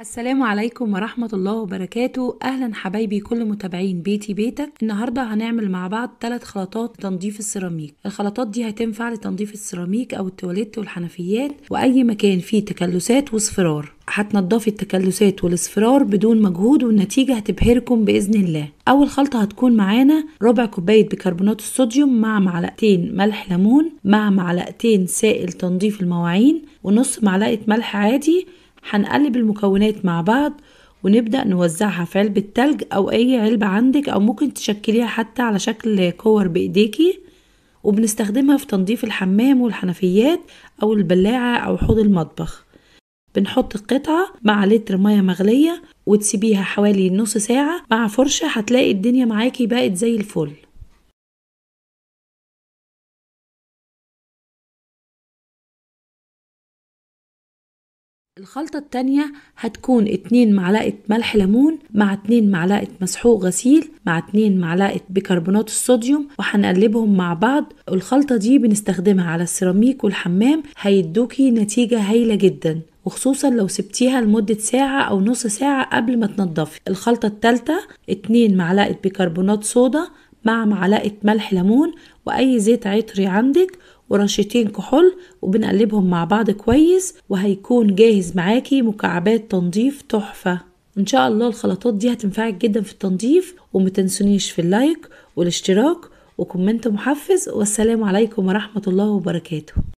السلام عليكم ورحمة الله وبركاته أهلا حبايبي كل متابعين بيتي بيتك النهاردة هنعمل مع بعض ثلاث خلطات لتنظيف السيراميك الخلطات دي هتنفع لتنظيف السيراميك أو التواليت والحنفيات وأي مكان فيه تكلسات واصفرار هتنضفي التكلسات والاصفرار بدون مجهود والنتيجة هتبهركم بإذن الله أول خلطة هتكون معانا ربع كوباية بيكربونات الصوديوم مع معلقتين ملح ليمون مع معلقتين سائل تنظيف المواعين ونص معلقة ملح عادي هنقلب المكونات مع بعض ونبدأ نوزعها في علبة تلج أو أي علبة عندك أو ممكن تشكليها حتى على شكل كور بإيديكي وبنستخدمها في تنظيف الحمام والحنفيات أو البلاعة أو حوض المطبخ بنحط القطعة مع لتر مية مغلية وتسيبيها حوالي نص ساعة مع فرشة هتلاقي الدنيا معاكي بقت زي الفل الخلطة التانية هتكون اتنين معلقة ملح ليمون مع اتنين معلقة مسحوق غسيل مع اتنين معلقة بيكربونات الصوديوم وهنقلبهم مع بعض الخلطة دي بنستخدمها على السيراميك والحمام هيدوكي نتيجة هايلة جدا وخصوصا لو سبتيها لمدة ساعة أو نص ساعة قبل ما تنضفي الخلطة التالتة اتنين معلقة بيكربونات صودا مع معلقة ملح ليمون وأي زيت عطري عندك ورشتين كحول وبنقلبهم مع بعض كويس وهيكون جاهز معاكي مكعبات تنظيف تحفة إن شاء الله الخلطات دي هتنفعك جدا في التنظيف ومتنسونيش في اللايك والاشتراك وكومنت محفز والسلام عليكم ورحمة الله وبركاته